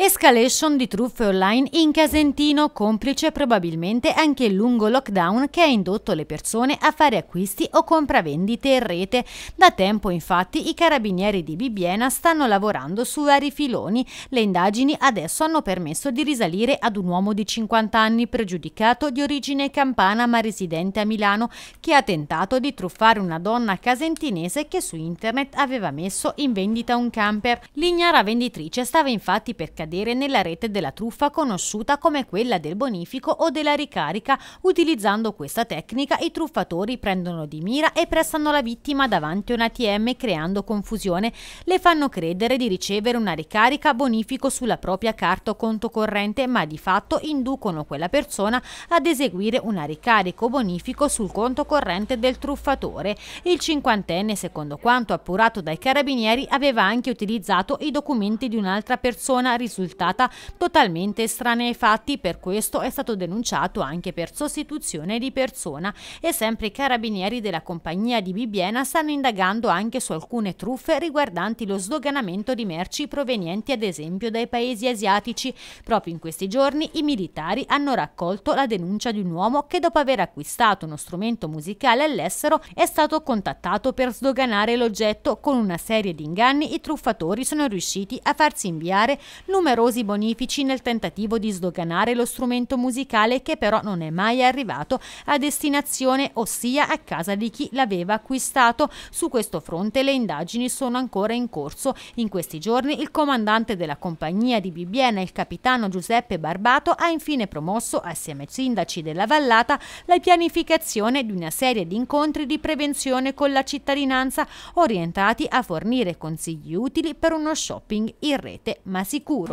Escalation di truffe online in Casentino, complice probabilmente anche il lungo lockdown che ha indotto le persone a fare acquisti o compravendite in rete. Da tempo infatti i carabinieri di Bibbiena stanno lavorando su vari filoni. Le indagini adesso hanno permesso di risalire ad un uomo di 50 anni pregiudicato di origine campana ma residente a Milano che ha tentato di truffare una donna casentinese che su internet aveva messo in vendita un camper. L'ignara venditrice stava infatti per cadere cadere nella rete della truffa conosciuta come quella del bonifico o della ricarica. Utilizzando questa tecnica i truffatori prendono di mira e prestano la vittima davanti a un ATM creando confusione. Le fanno credere di ricevere una ricarica bonifico sulla propria carta o conto corrente ma di fatto inducono quella persona ad eseguire una ricarica o bonifico sul conto corrente del truffatore. Il cinquantenne, secondo quanto appurato dai carabinieri, aveva anche utilizzato i documenti di un'altra persona rispetto risultata totalmente estranea ai fatti, per questo è stato denunciato anche per sostituzione di persona e sempre i carabinieri della compagnia di Bibiena stanno indagando anche su alcune truffe riguardanti lo sdoganamento di merci provenienti ad esempio dai paesi asiatici. Proprio in questi giorni i militari hanno raccolto la denuncia di un uomo che dopo aver acquistato uno strumento musicale all'estero è stato contattato per sdoganare l'oggetto. Con una serie di inganni i truffatori sono riusciti a farsi inviare numeri numerosi bonifici nel tentativo di sdoganare lo strumento musicale che però non è mai arrivato a destinazione, ossia a casa di chi l'aveva acquistato. Su questo fronte le indagini sono ancora in corso. In questi giorni il comandante della compagnia di Bibbiena, il capitano Giuseppe Barbato, ha infine promosso assieme ai sindaci della Vallata la pianificazione di una serie di incontri di prevenzione con la cittadinanza orientati a fornire consigli utili per uno shopping in rete ma sicuro.